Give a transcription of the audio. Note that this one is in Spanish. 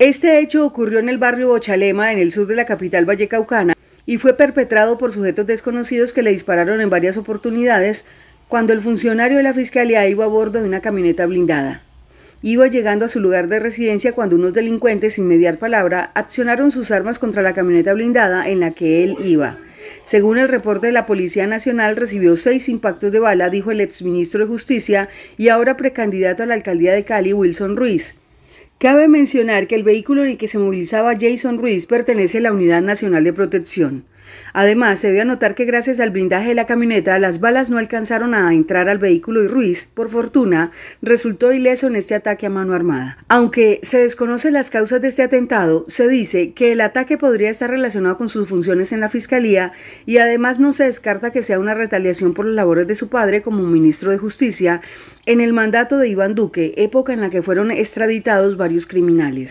Este hecho ocurrió en el barrio Bochalema, en el sur de la capital vallecaucana, y fue perpetrado por sujetos desconocidos que le dispararon en varias oportunidades cuando el funcionario de la fiscalía iba a bordo de una camioneta blindada. Iba llegando a su lugar de residencia cuando unos delincuentes, sin mediar palabra, accionaron sus armas contra la camioneta blindada en la que él iba. Según el reporte de la Policía Nacional, recibió seis impactos de bala, dijo el exministro de Justicia y ahora precandidato a la alcaldía de Cali, Wilson Ruiz. Cabe mencionar que el vehículo en el que se movilizaba Jason Ruiz pertenece a la Unidad Nacional de Protección. Además, se debe anotar que gracias al blindaje de la camioneta, las balas no alcanzaron a entrar al vehículo y Ruiz, por fortuna, resultó ileso en este ataque a mano armada. Aunque se desconocen las causas de este atentado, se dice que el ataque podría estar relacionado con sus funciones en la Fiscalía y además no se descarta que sea una retaliación por las labores de su padre como ministro de Justicia en el mandato de Iván Duque, época en la que fueron extraditados varios criminales.